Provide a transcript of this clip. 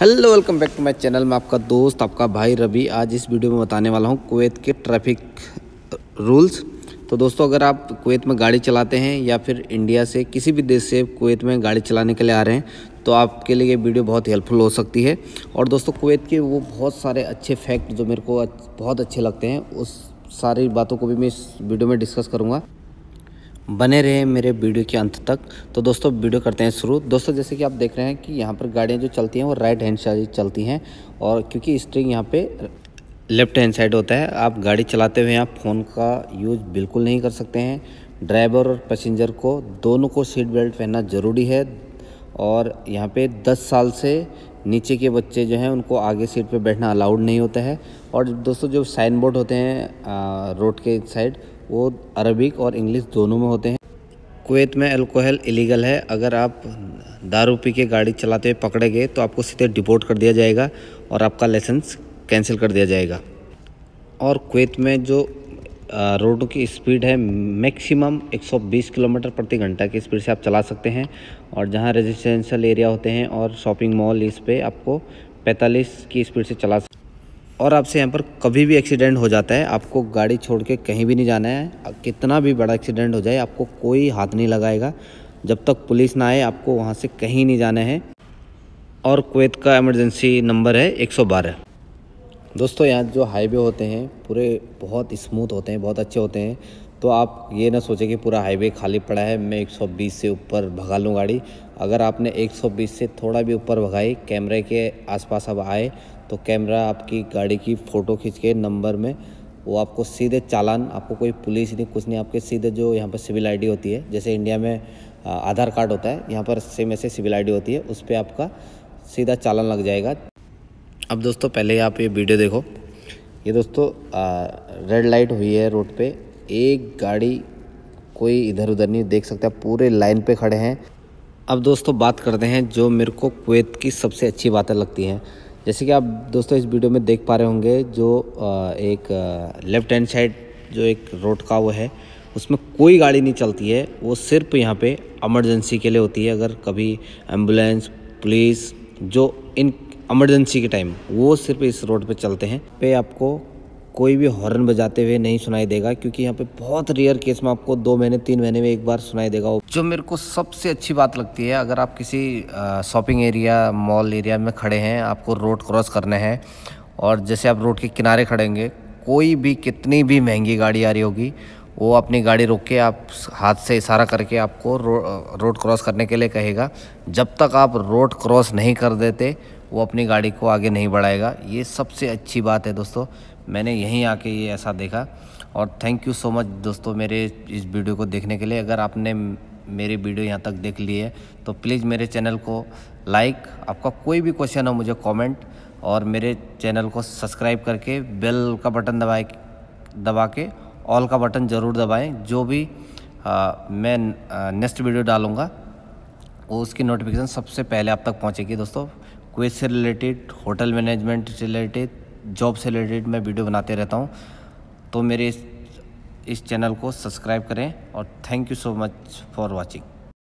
hello welcome back to my channel मैं आपका दोस्त आपका भाई रवि आज इस वीडियो में बताने वाला हूँ कुवैत के ट्रैफिक रूल्स तो दोस्तों अगर आप कुवैत में गाड़ी चलाते हैं या फिर इंडिया से किसी भी देश से कुवैत में गाड़ी चलाने के लिए आ रहे हैं तो आपके लिए ये वीडियो बहुत हेल्पफुल हो सकती है और दोस्तों कुवैत के वो बहुत सारे अच्छे फैक्ट जो मेरे को बहुत अच्छे लगते हैं उस सारी बातों को भी मैं इस वीडियो में डिस्कस करूँगा बने रहे मेरे वीडियो के अंत तक तो दोस्तों वीडियो करते हैं शुरू दोस्तों जैसे कि आप देख रहे हैं कि यहाँ पर गाड़ियाँ जो चलती हैं वो राइट हैंड साइड चलती हैं और क्योंकि स्ट्रिंग यहाँ पे लेफ्ट हैंड साइड होता है आप गाड़ी चलाते हुए आप फ़ोन का यूज बिल्कुल नहीं कर सकते हैं ड्राइवर और पैसेंजर को दोनों को सीट बेल्ट पहनना ज़रूरी है और यहाँ पे दस साल से नीचे के बच्चे जो हैं उनको आगे सीट पे बैठना अलाउड नहीं होता है और दोस्तों जो साइन बोर्ड होते हैं रोड के साइड वो अरबिक और इंग्लिश दोनों में होते हैं कुवैत में अल्कोहल इलीगल है अगर आप दारू पी के गाड़ी चलाते हुए पकड़े गए तो आपको सीधे डिपोर्ट कर दिया जाएगा और आपका लाइसेंस कैंसिल कर दिया जाएगा और कुवैत में जो रोडों की स्पीड है मैक्सिमम 120 किलोमीटर प्रति घंटा की स्पीड से आप चला सकते हैं और जहां रेजिडेंशियल एरिया होते हैं और शॉपिंग मॉल इस पर आपको 45 की स्पीड से चला सकते और आपसे यहाँ पर कभी भी एक्सीडेंट हो जाता है आपको गाड़ी छोड़ के कहीं भी नहीं जाना है कितना भी बड़ा एक्सीडेंट हो जाए आपको कोई हाथ नहीं लगाएगा जब तक पुलिस ना आए आपको वहाँ से कहीं नहीं जाना है और कुवैत का इमरजेंसी नंबर है 112 दोस्तों यहाँ जो हाईवे होते हैं पूरे बहुत स्मूथ होते हैं बहुत अच्छे होते हैं तो आप ये ना सोचें कि पूरा हाईवे खाली पड़ा है मैं 120 से ऊपर भगा लूँ गाड़ी अगर आपने 120 से थोड़ा भी ऊपर भगाई कैमरे के आसपास अब आए तो कैमरा आपकी गाड़ी की फ़ोटो खींच के नंबर में वो आपको सीधे चालान आपको कोई पुलिस नहीं कुछ नहीं आपके सीधे जो यहाँ पर सिविल आईडी होती है जैसे इंडिया में आधार कार्ड होता है यहाँ पर सेम ऐसे सिविल आईडी होती है उस पर आपका सीधा चालान लग जाएगा अब दोस्तों पहले आप ये वीडियो देखो ये दोस्तों रेड लाइट हुई है रोड पर एक गाड़ी कोई इधर उधर नहीं देख सकता पूरे लाइन पर खड़े हैं अब दोस्तों बात करते हैं जो मेरे को कुवैत की सबसे अच्छी बातें लगती हैं जैसे कि आप दोस्तों इस वीडियो में देख पा रहे होंगे जो एक लेफ़्ट हैंड साइड जो एक रोड का वो है उसमें कोई गाड़ी नहीं चलती है वो सिर्फ यहाँ पे एमरजेंसी के लिए होती है अगर कभी एम्बुलेंस पुलिस जो इन एमरजेंसी के टाइम वो सिर्फ इस रोड पे चलते हैं पे आपको कोई भी हॉर्न बजाते हुए नहीं सुनाई देगा क्योंकि यहाँ पे बहुत रेयर केस में आपको दो महीने तीन महीने में एक बार सुनाई देगा जो मेरे को सबसे अच्छी बात लगती है अगर आप किसी शॉपिंग एरिया मॉल एरिया में खड़े हैं आपको रोड क्रॉस करने हैं और जैसे आप रोड के किनारे खड़ेंगे कोई भी कितनी भी महंगी गाड़ी आ रही होगी वो अपनी गाड़ी रोक के आप हाथ से इशारा करके आपको रो, रोड क्रॉस करने के लिए कहेगा जब तक आप रोड क्रॉस नहीं कर देते वो अपनी गाड़ी को आगे नहीं बढ़ाएगा ये सबसे अच्छी बात है दोस्तों मैंने यहीं आके ये ऐसा देखा और थैंक यू सो मच दोस्तों मेरे इस वीडियो को देखने के लिए अगर आपने मेरी वीडियो यहाँ तक देख ली है तो प्लीज़ मेरे चैनल को लाइक आपका कोई भी क्वेश्चन हो मुझे कमेंट और मेरे चैनल को सब्सक्राइब करके बेल का बटन दबाए दबा के ऑल का बटन ज़रूर दबाएं जो भी आ, मैं नेक्स्ट वीडियो डालूँगा वो उसकी नोटिफिकेशन सबसे पहले आप तक पहुँचेगी दोस्तों क्वेज से रिलेटेड होटल मैनेजमेंट से रिलेटेड जॉब से रिलेटेड मैं वीडियो बनाते रहता हूँ तो मेरे इस, इस चैनल को सब्सक्राइब करें और thank you so much for watching